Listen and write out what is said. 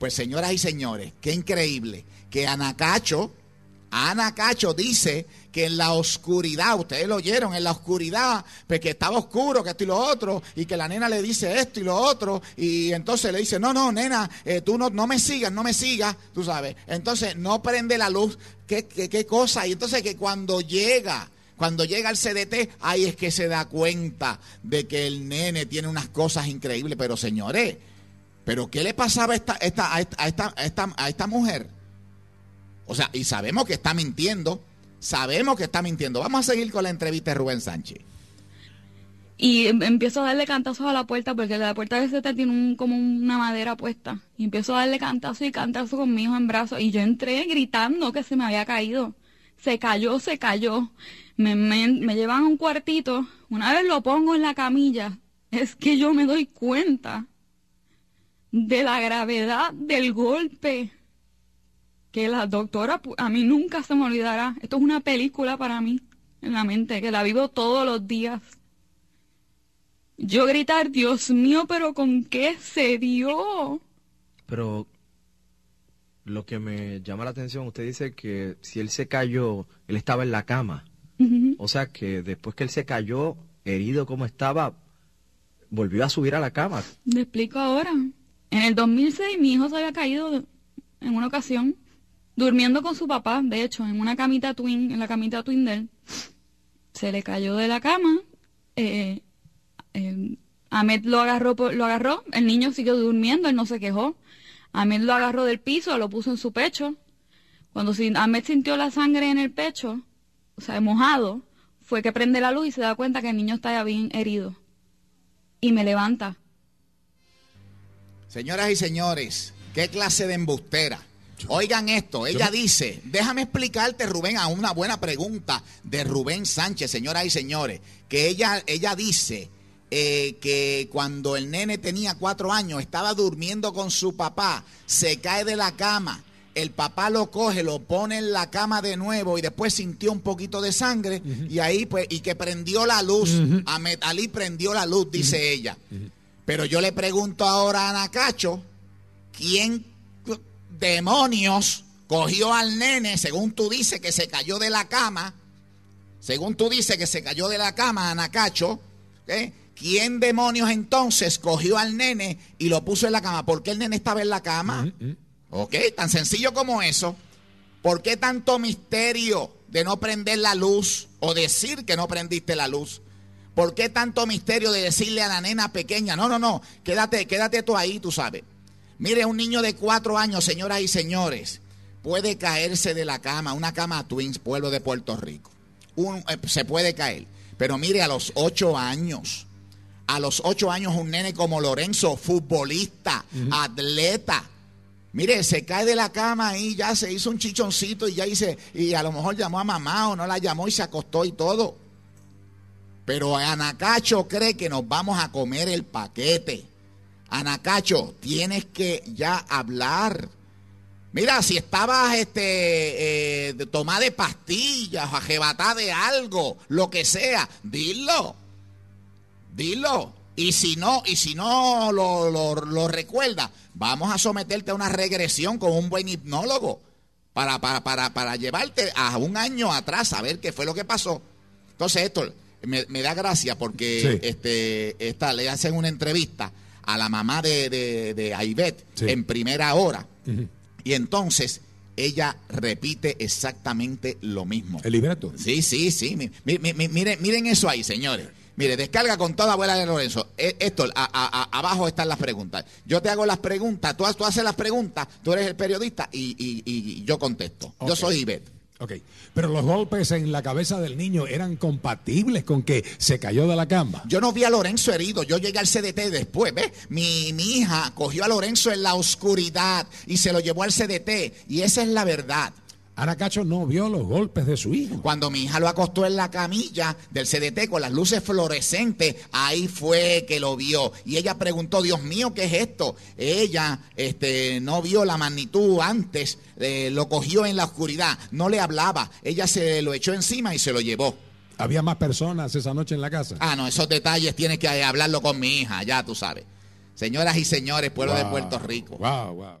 Pues señoras y señores, qué increíble que Anacacho, Anacacho dice que en la oscuridad, ustedes lo oyeron, en la oscuridad, pues que estaba oscuro, que esto y lo otro, y que la nena le dice esto y lo otro, y entonces le dice, no, no, nena, eh, tú no, no me sigas, no me sigas, tú sabes. Entonces no prende la luz, qué, qué, qué cosa. Y entonces que cuando llega... Cuando llega al CDT, ahí es que se da cuenta de que el nene tiene unas cosas increíbles. Pero señores, pero ¿qué le pasaba a esta, esta, esta, esta, mujer? O sea, y sabemos que está mintiendo, sabemos que está mintiendo. Vamos a seguir con la entrevista de Rubén Sánchez. Y em, empiezo a darle cantazos a la puerta, porque la puerta de ese tiene un, como una madera puesta. Y empiezo a darle cantazos y cantazos conmigo en brazos. Y yo entré gritando que se me había caído. Se cayó, se cayó. Me, me llevan a un cuartito. Una vez lo pongo en la camilla, es que yo me doy cuenta de la gravedad del golpe que la doctora, a mí nunca se me olvidará, esto es una película para mí en la mente, que la vivo todos los días. Yo gritar, Dios mío, pero ¿con qué se dio? Pero lo que me llama la atención, usted dice que si él se cayó, él estaba en la cama. O sea que después que él se cayó, herido como estaba, volvió a subir a la cama. Me explico ahora. En el 2006 mi hijo se había caído en una ocasión, durmiendo con su papá, de hecho, en una camita twin, en la camita twin de él. Se le cayó de la cama. Eh, eh, Ahmed lo agarró, lo agarró, el niño siguió durmiendo, él no se quejó. Ahmed lo agarró del piso, lo puso en su pecho. Cuando Ahmed sintió la sangre en el pecho, o sea, mojado, fue que prende la luz y se da cuenta que el niño está bien herido. Y me levanta. Señoras y señores, qué clase de embustera. Oigan esto, ella dice, déjame explicarte Rubén a una buena pregunta de Rubén Sánchez, señoras y señores, que ella, ella dice eh, que cuando el nene tenía cuatro años estaba durmiendo con su papá, se cae de la cama, el papá lo coge, lo pone en la cama de nuevo y después sintió un poquito de sangre y ahí pues, y que prendió la luz, a prendió la luz, dice ella. Pero yo le pregunto ahora a Anacacho, ¿quién demonios cogió al nene, según tú dices que se cayó de la cama? Según tú dices que se cayó de la cama, Anacacho, ¿eh? ¿quién demonios entonces cogió al nene y lo puso en la cama? ¿Por qué el nene estaba en la cama? Mm, mm. ¿Ok? Tan sencillo como eso. ¿Por qué tanto misterio de no prender la luz o decir que no prendiste la luz? ¿Por qué tanto misterio de decirle a la nena pequeña? No, no, no, quédate, quédate tú ahí, tú sabes. Mire, un niño de cuatro años, señoras y señores, puede caerse de la cama, una cama Twins, pueblo de Puerto Rico. Eh, se puede caer. Pero mire, a los ocho años, a los ocho años un nene como Lorenzo, futbolista, atleta, Mire, se cae de la cama y ya se hizo un chichoncito y ya hice, y a lo mejor llamó a mamá o no la llamó y se acostó y todo. Pero Anacacho cree que nos vamos a comer el paquete. Anacacho, tienes que ya hablar. Mira, si estabas este, eh, de de pastillas o de algo, lo que sea, dilo. Dilo. Y si no, y si no lo, lo, recuerda, vamos a someterte a una regresión con un buen hipnólogo para, para, para, para llevarte a un año atrás a ver qué fue lo que pasó. Entonces, esto me, da gracia porque este, le hacen una entrevista a la mamá de, de, de en primera hora. Y entonces ella repite exactamente lo mismo. ¿El libreto? Sí, sí, sí. miren, miren eso ahí, señores. Mire, descarga con toda abuela de Lorenzo. E, esto, abajo están las preguntas. Yo te hago las preguntas, tú, tú haces las preguntas, tú eres el periodista y, y, y yo contesto. Yo soy Ivette. Ok, pero los golpes en la cabeza del niño eran compatibles con que se cayó de la cama. Yo no vi a Lorenzo herido, yo llegué al CDT después, ¿ves? Mi, mi hija cogió a Lorenzo en la oscuridad y se lo llevó al CDT y esa es la verdad. Aracacho no vio los golpes de su hijo. Cuando mi hija lo acostó en la camilla del CDT con las luces fluorescentes, ahí fue que lo vio. Y ella preguntó, Dios mío, ¿qué es esto? Ella este, no vio la magnitud antes, eh, lo cogió en la oscuridad, no le hablaba, ella se lo echó encima y se lo llevó. ¿Había más personas esa noche en la casa? Ah, no, esos detalles tienes que eh, hablarlo con mi hija, ya tú sabes. Señoras y señores, pueblo de Puerto Rico. Wow, wow.